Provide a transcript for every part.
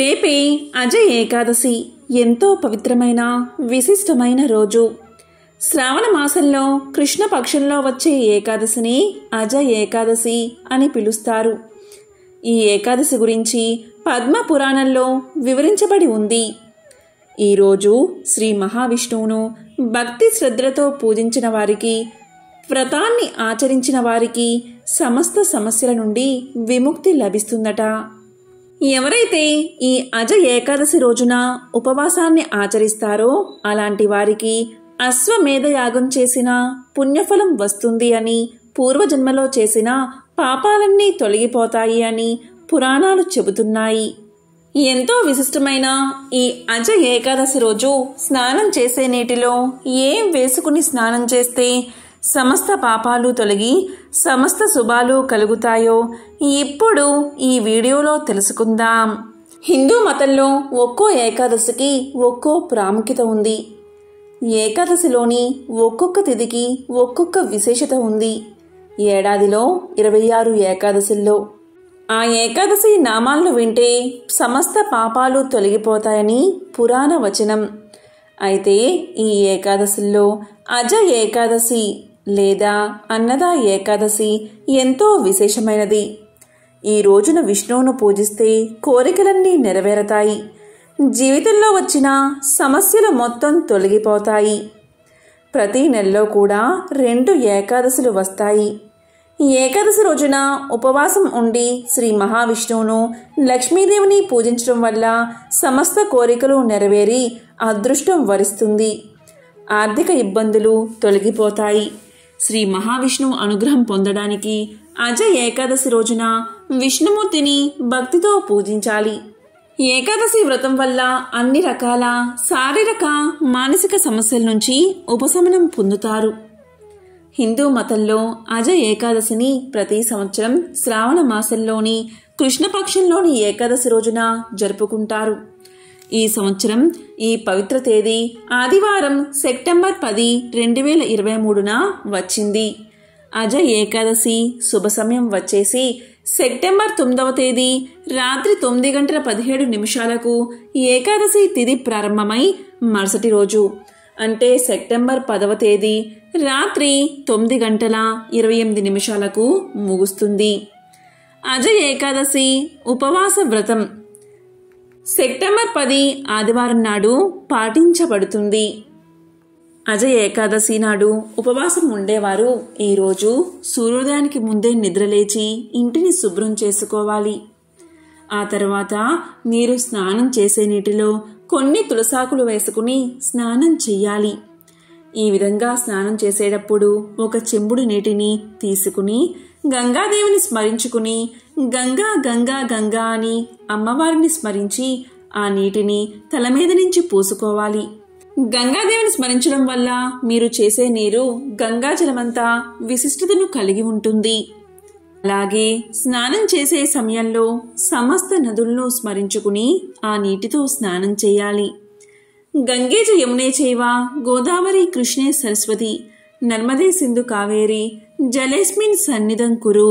రేపే అజయ ఏకాదశి ఎంతో పవిత్రమైన విశిష్టమైన రోజు శ్రావణ మాసంలో కృష్ణపక్షంలో వచ్చే ఏకాదశిని అజయ ఏకాదశి అని పిలుస్తారు ఈ ఏకాదశి గురించి పద్మ పురాణంలో వివరించబడి ఉంది ఈరోజు శ్రీ మహావిష్ణువును భక్తి శ్రద్ధలతో పూజించిన వారికి వ్రతాన్ని ఆచరించిన వారికి సమస్త సమస్యల నుండి విముక్తి లభిస్తుందట ఎవరైతే ఈ అజ ఏకాదశి రోజున ఉపవాసాన్ని ఆచరిస్తారో అలాంటి వారికి అశ్వమేధ యాగం చేసిన పుణ్యఫలం వస్తుంది అని పూర్వజన్మలో చేసిన పాపాలన్నీ తొలగిపోతాయి అని పురాణాలు చెబుతున్నాయి ఎంతో విశిష్టమైన ఈ అజ ఏకాదశి రోజు స్నానం చేసే నీటిలో ఏం వేసుకుని స్నానం చేస్తే సమస్త పాపాలు తొలగి సమస్త శుభాలు కలుగుతాయో ఇప్పుడు ఈ వీడియోలో తెలుసుకుందాం హిందూ మతంలో ఒక్కో ఏకాదశికి ఒక్కో ప్రాముఖ్యత ఉంది ఏకాదశిలోని ఒక్కొక్క తిథికి ఒక్కొక్క విశేషత ఉంది ఏడాదిలో ఇరవై ఆరు ఏకాదశిల్లో ఆ ఏకాదశి నామాలను వింటే సమస్త పాపాలు తొలగిపోతాయని పురాణ వచనం అయితే ఈ ఏకాదశిలో అజ ఏకాదశి లేదా అన్నద ఏకాదశి ఎంతో విశేషమైనది ఈ రోజున విష్ణువును పూజిస్తే కోరికలన్నీ నెరవేరతాయి జీవితంలో వచ్చిన సమస్యలు మొత్తం తొలగిపోతాయి ప్రతి నెలలో కూడా రెండు ఏకాదశులు వస్తాయి ఈ ఏకాదశి రోజున ఉపవాసం ఉండి శ్రీ మహావిష్ణువును లక్ష్మీదేవిని పూజించడం వల్ల సమస్త కోరికలు నెరవేరి అదృష్టం వరిస్తుంది ఆర్థిక ఇబ్బందులు తొలగిపోతాయి శ్రీ మహావిష్ణువు అనుగ్రహం పొందడానికి అజ ఏకాదశి రోజున విష్ణుమూర్తిని భక్తితో పూజించాలి ఏకాదశి వ్రతం వల్ల అన్ని రకాల శారీరక మానసిక సమస్యల నుంచి ఉపశమనం పొందుతారు హిందూ మతంలో అజ ఏకాదశిని ప్రతి సంవత్సరం శ్రావణ మాసంలోని కృష్ణపక్షంలోని ఏకాదశి రోజున జరుపుకుంటారు ఈ సంవత్సరం ఈ పవిత్ర తేదీ ఆదివారం సెప్టెంబర్ పది రెండు వేల ఇరవై మూడున వచ్చింది అజ ఏకాదశి శుభ సమయం వచ్చేసి సెప్టెంబర్ తొమ్మిదవ తేదీ రాత్రి తొమ్మిది గంటల పదిహేడు నిమిషాలకు ఏకాదశి తిథి ప్రారంభమై మరుసటి రోజు అంటే సెప్టెంబర్ పదవ తేదీ రాత్రి తొమ్మిది గంటల ఇరవై ఎనిమిది నిమిషాలకు ముగుస్తుంది అజయ్ ఏకాదశి ఉపవాస వ్రతం సెప్టెంబర్ పది ఆదివారం నాడు పాటించబడుతుంది అజయ్ ఏకాదశి నాడు ఉపవాసం ఉండేవారు ఈరోజు సూర్యోదయానికి ముందే నిద్రలేచి ఇంటిని శుభ్రం చేసుకోవాలి ఆ తర్వాత మీరు స్నానం చేసే నీటిలో కొన్ని తులసాకులు వేసుకుని స్నానం చెయ్యాలి ఈ విధంగా స్నానం చేసేటప్పుడు ఒక చెంబుడు నీటిని తీసుకుని గంగాదేవిని స్మరించుకుని గంగా గంగా గంగా అని అమ్మవారిని స్మరించి ఆ నీటిని తల మీద నుంచి పూసుకోవాలి గంగాదేవిని స్మరించడం వల్ల మీరు చేసే నీరు గంగాజలమంతా విశిష్టతను కలిగి ఉంటుంది అలాగే స్నానం చేసే సమయంలో సమస్త నదుల్లో స్మరించుకుని ఆ నీటితో స్నానం చేయాలి గంగేజ యమునే చేవ గోదావరి కృష్ణే సరస్వతి నర్మదే సింధు కావేరి జలేస్మిన్ సన్నిధం కురు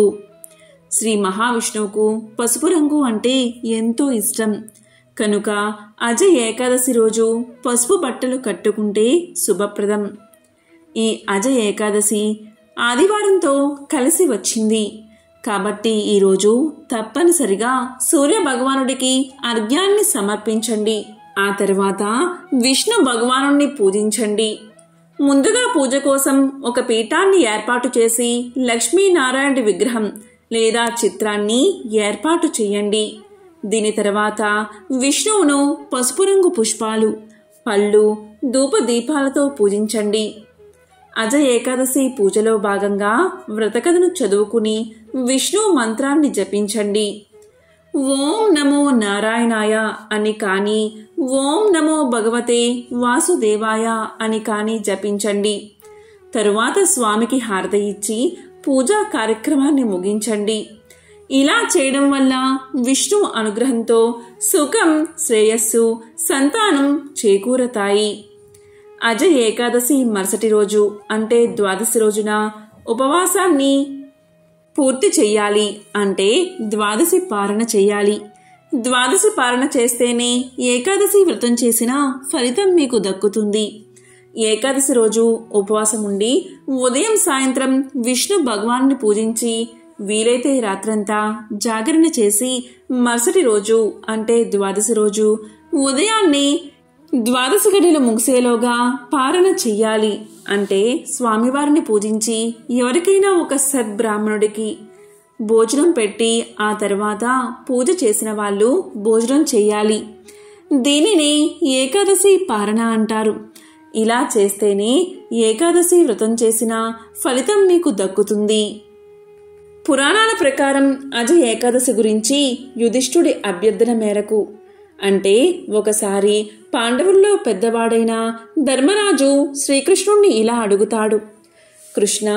శ్రీ మహావిష్ణువుకు పసుపు రంగు అంటే ఎంతో ఇష్టం కనుక అజ ఏకాదశి రోజు పసుపు బట్టలు కట్టుకుంటే శుభప్రదం ఈ అజ ఏకాదశి ఆదివారంతో కలిసి వచ్చింది కాబట్టి ఈరోజు తప్పనిసరిగా సూర్య భగవానుడికి అర్ఘ్యాన్ని సమర్పించండి ఆ తర్వాత విష్ణు భగవాను పూజించండి ముందుగా పూజ కోసం ఒక పీఠాన్ని ఏర్పాటు చేసి లక్ష్మీనారాయణ విగ్రహం లేదా చిత్రాన్ని ఏర్పాటు చేయండి దీని తర్వాత విష్ణువును పసుపు రంగు పుష్పాలు పళ్ళు ధూపదీపాలతో పూజించండి అజ ఏకాదశి పూజలో భాగంగా వ్రతకథను చదువుకుని విష్ణు మంత్రాన్ని జపించండి ఓం నమో నారాయణాయ అని కానీ ఓం నమో భగవతే వాసుదేవాయ అని కానీ జపించండి తరువాత స్వామికి హారత ఇచ్చి పూజా కార్యక్రమాన్ని ముగించండి ఇలా చేయడం వల్ల విష్ణు అనుగ్రహంతో సుఖం శ్రేయస్సు సంతానం చేకూరతాయి అజయ్ ఏకాదశి మరుసటి రోజు అంటే ద్వాదశి రోజున ఉపవాసాన్ని పూర్తి చెయ్యాలి అంటే ద్వాదశి పారణ చెయ్యాలి ద్వాదశి పారణ చేస్తేనే ఏకాదశి వ్రతం చేసిన ఫలితం మీకు దక్కుతుంది ఏకాదశి రోజు ఉపవాసం ఉండి ఉదయం సాయంత్రం విష్ణు భగవాన్ని పూజించి వీలైతే రాత్రంతా జాగరణ చేసి మరుసటి రోజు అంటే ద్వాదశి రోజు ఉదయాన్నే ద్వాదశ గడిలో ముగిసేలోగా పారణ చెయ్యాలి అంటే స్వామివారిని పూజించి ఎవరికైనా ఒక సద్బ్రాహ్మణుడికి భోజనం పెట్టి ఆ తర్వాత పూజ చేసిన వాళ్ళు భోజనం చేయాలి దీనిని ఏకాదశి పారణ అంటారు ఇలా చేస్తేనే ఏకాదశి వ్రతం చేసిన ఫలితం మీకు దక్కుతుంది పురాణాల ప్రకారం అజ ఏకాదశి గురించి యుధిష్ఠుడి అభ్యర్థన మేరకు అంటే ఒకసారి పాండవుల్లో పెద్దవాడైన ధర్మరాజు శ్రీకృష్ణుణ్ణి ఇలా అడుగుతాడు కృష్ణ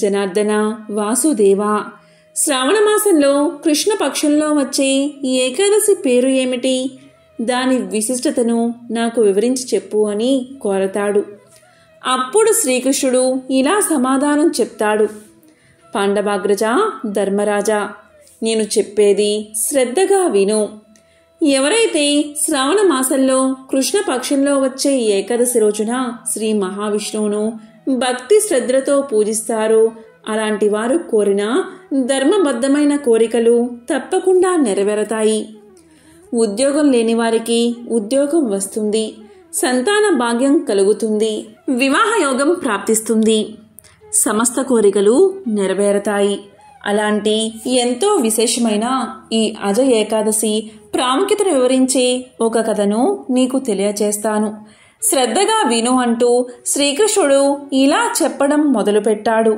జనార్దన వాసుదేవ శ్రావణ మాసంలో కృష్ణపక్షంలో వచ్చే ఏకాదశి పేరు ఏమిటి దాని విశిష్టతను నాకు వివరించి చెప్పు అని కోరతాడు అప్పుడు శ్రీకృష్ణుడు ఇలా సమాధానం చెప్తాడు పాండవాగ్రజ ధర్మరాజా నేను చెప్పేది శ్రద్ధగా విను ఎవరైతే శ్రావణ మాసంలో కృష్ణపక్షంలో వచ్చే ఏకాదశి రోజున శ్రీ మహావిష్ణువును భక్తి శ్రద్ధతో పూజిస్తారు అలాంటి వారు కోరిన ధర్మబద్ధమైన కోరికలు తప్పకుండా నెరవేరతాయి ఉద్యోగం లేని వారికి ఉద్యోగం వస్తుంది సంతాన భాగ్యం కలుగుతుంది వివాహయోగం ప్రాప్తిస్తుంది సమస్త కోరికలు నెరవేరతాయి అలాంటి ఎంతో విశేషమైన ఈ అజ ఏకాదశి ప్రాముఖ్యతను వివరించే ఒక కథను నీకు తెలియచేస్తాను శ్రద్ధగా విను అంటూ శ్రీకృష్ణుడు ఇలా చెప్పడం మొదలుపెట్టాడు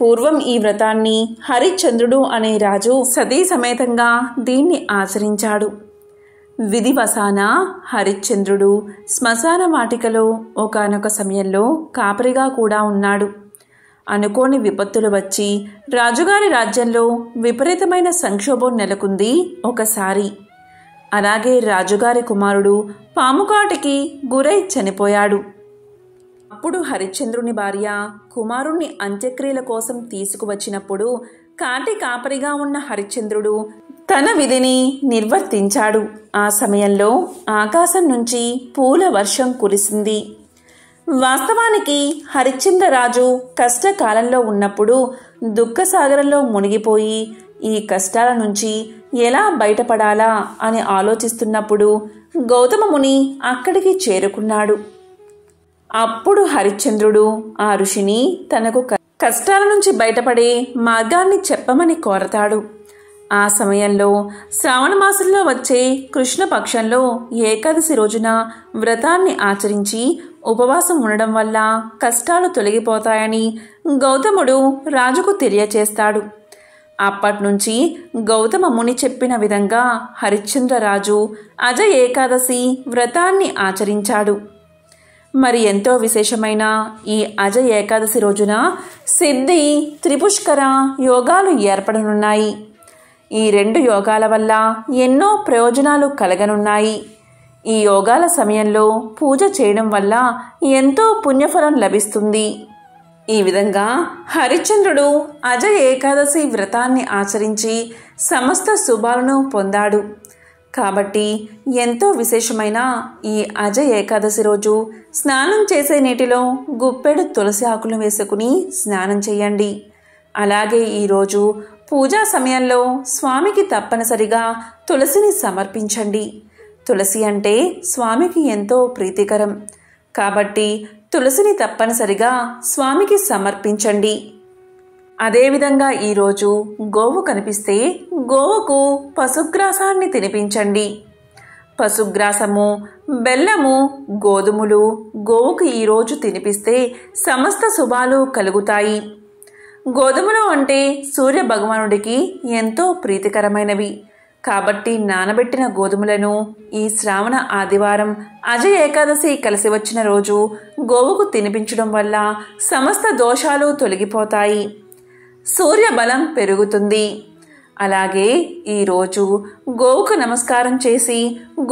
పూర్వం ఈ వ్రతాన్ని హరిశ్చంద్రుడు అనే రాజు సతీ సమేతంగా దీన్ని ఆచరించాడు విధివసాన హరిశ్చంద్రుడు శ్మశాన వాటికలో ఒకనొక సమయంలో కాపరిగా కూడా ఉన్నాడు అనుకోని విపత్తులు వచ్చి రాజుగారి రాజ్యంలో విపరీతమైన సంక్షోభం నెలకొంది ఒకసారి అలాగే రాజుగారి కుమారుడు పాముకాటికి గురై చనిపోయాడు అప్పుడు హరిశ్చంద్రుని భార్య కుమారుణ్ణి అంత్యక్రియల కోసం తీసుకువచ్చినప్పుడు కాటి కాపరిగా ఉన్న హరిశ్చంద్రుడు తన విధిని నిర్వర్తించాడు ఆ సమయంలో ఆకాశం నుంచి పూల వర్షం కురిసింది వాస్తవానికి హరిశ్చంద్రరాజు కష్టకాలంలో ఉన్నప్పుడు దుఃఖసాగరంలో మునిగిపోయి ఈ కష్టాల నుంచి ఎలా బయటపడాలా అని ఆలోచిస్తున్నప్పుడు గౌతమ ముని అక్కడికి చేరుకున్నాడు అప్పుడు హరిశ్చంద్రుడు ఆ ఋషిని తనకు కష్టాల నుంచి బయటపడే మార్గాన్ని చెప్పమని కోరతాడు ఆ సమయంలో శ్రావణ మాసంలో వచ్చే కృష్ణపక్షంలో ఏకాదశి రోజున వ్రతాన్ని ఆచరించి ఉపవాసం ఉండడం వల్ల కష్టాలు తొలగిపోతాయని గౌతముడు రాజుకు తెలియచేస్తాడు అప్పట్నుంచి గౌతమ ముని చెప్పిన విధంగా హరిశ్చంద్రరాజు అజ ఏకాదశి వ్రతాన్ని ఆచరించాడు మరి ఎంతో విశేషమైన ఈ అజ ఏకాదశి రోజున సిద్ధి త్రిపుష్కర యోగాలు ఏర్పడనున్నాయి ఈ రెండు యోగాల వల్ల ఎన్నో ప్రయోజనాలు కలగనున్నాయి ఈ యోగాల సమయంలో పూజ చేయడం వల్ల ఎంతో పుణ్యఫలం లభిస్తుంది ఈ విధంగా హరిశ్చంద్రుడు అజ ఏకాదశి వ్రతాన్ని ఆచరించి సమస్త శుభాలను పొందాడు కాబట్టి ఎంతో విశేషమైన ఈ అజ ఏకాదశి రోజు స్నానం చేసే నీటిలో గుప్పెడు తులసి ఆకులు వేసుకుని స్నానం చేయండి అలాగే ఈరోజు పూజా సమయంలో స్వామికి తప్పనిసరిగా తులసిని సమర్పించండి తులసి అంటే స్వామికి ఎంతో ప్రీతికరం కాబట్టి తులసిని తప్పనిసరిగా స్వామికి సమర్పించండి అదేవిధంగా ఈరోజు గోవు కనిపిస్తే గోవుకు పశుగ్రాసాన్ని తినిపించండి పశుగ్రాసము బెల్లము గోధుమలు గోవుకు ఈరోజు తినిపిస్తే సమస్త శుభాలు కలుగుతాయి గోధుమలు అంటే సూర్య భగవానుడికి ఎంతో ప్రీతికరమైనవి కాబట్టి నానబెట్టిన గోధుమలను ఈ శ్రావణ ఆదివారం అజయ ఏకాదశి కలిసి వచ్చిన రోజు గోవుకు తినిపించడం వల్ల సమస్త దోషాలు తొలగిపోతాయి సూర్య బలం పెరుగుతుంది అలాగే ఈరోజు గోవుకు నమస్కారం చేసి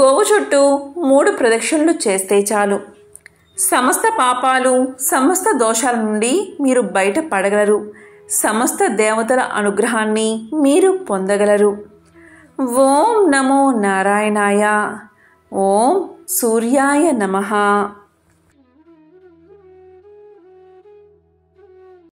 గోవు చుట్టూ మూడు ప్రదక్షిణలు చేస్తే చాలు సమస్త పాపాలు సమస్త దోషాల నుండి మీరు బయట పడగలరు సమస్త దేవతల అనుగ్రహాన్ని మీరు పొందగలరు ॐ नमो नारायणाय ॐ सूर्याय नमः